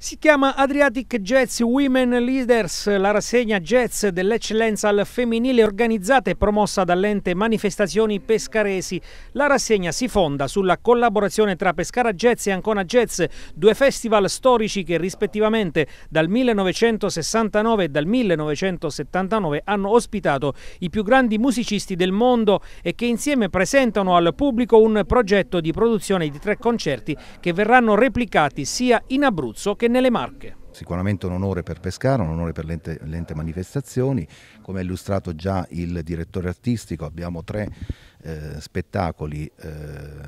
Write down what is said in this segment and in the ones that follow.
Si chiama Adriatic Jazz Women Leaders, la rassegna jazz dell'eccellenza al femminile organizzata e promossa dall'ente Manifestazioni Pescaresi. La rassegna si fonda sulla collaborazione tra Pescara Jazz e Ancona Jazz, due festival storici che rispettivamente dal 1969 e dal 1979 hanno ospitato i più grandi musicisti del mondo e che insieme presentano al pubblico un progetto di produzione di tre concerti che verranno replicati sia in Abruzzo che nelle Marche. Sicuramente un onore per Pescara, un onore per l'ente, l'ente manifestazioni, come ha illustrato già il direttore artistico abbiamo tre eh, spettacoli, eh,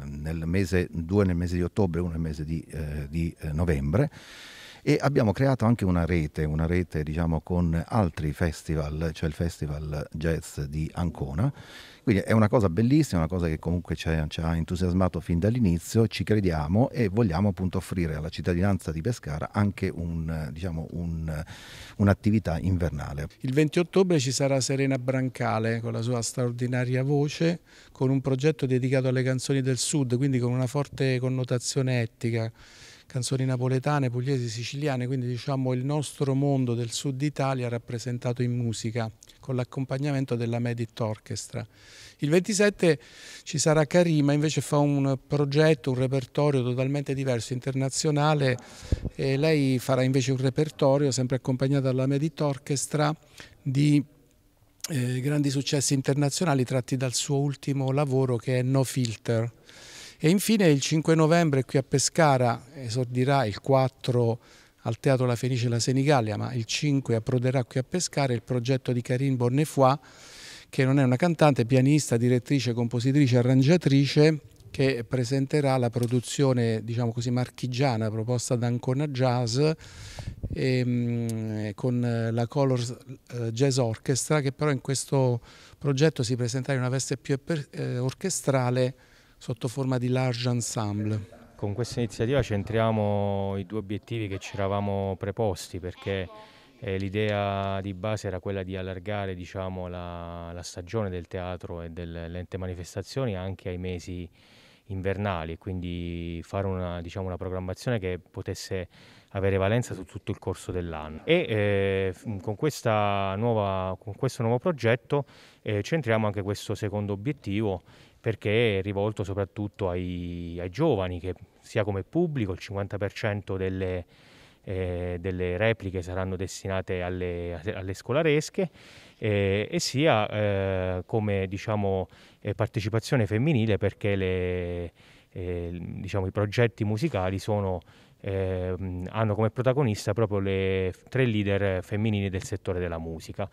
nel mese, due nel mese di ottobre e uno nel mese di, eh, di eh, novembre e abbiamo creato anche una rete, una rete diciamo, con altri festival, cioè il Festival Jazz di Ancona. Quindi è una cosa bellissima, una cosa che comunque ci ha, ci ha entusiasmato fin dall'inizio, ci crediamo e vogliamo appunto offrire alla cittadinanza di Pescara anche un, diciamo, un, un'attività invernale. Il 20 ottobre ci sarà Serena Brancale con la sua straordinaria voce, con un progetto dedicato alle canzoni del sud, quindi con una forte connotazione etnica canzoni napoletane, pugliesi, siciliane, quindi diciamo il nostro mondo del sud Italia rappresentato in musica con l'accompagnamento della Medit Orchestra. Il 27 ci sarà Carima, invece fa un progetto, un repertorio totalmente diverso, internazionale, e lei farà invece un repertorio, sempre accompagnata dalla Medit Orchestra, di eh, grandi successi internazionali tratti dal suo ultimo lavoro che è No Filter. E infine il 5 novembre qui a Pescara esordirà il 4 al Teatro La Fenice e la Senigallia, ma il 5 approderà qui a Pescara il progetto di Karine Bonnefoy, che non è una cantante, pianista, direttrice, compositrice, arrangiatrice, che presenterà la produzione diciamo così marchigiana proposta da Ancona Jazz e, ehm, con la Colors eh, Jazz Orchestra che però in questo progetto si presenterà in una veste più eh, orchestrale sotto forma di large ensemble. Con questa iniziativa centriamo i due obiettivi che ci eravamo preposti perché eh, l'idea di base era quella di allargare diciamo, la, la, stagione del teatro e dell'ente manifestazioni anche ai mesi invernali, quindi fare una, diciamo, una programmazione che potesse avere valenza su tutto il corso dell'anno. E eh, con, nuova, con, questo nuovo progetto eh, centriamo anche questo secondo obiettivo perché è rivolto soprattutto ai, ai giovani che sia come pubblico, il 50% delle eh, delle repliche saranno destinate alle, alle scolaresche eh, e sia eh, come diciamo, eh, partecipazione femminile perché le, eh, diciamo, i progetti musicali sono, eh, hanno come protagonista proprio le tre leader femminili del settore della musica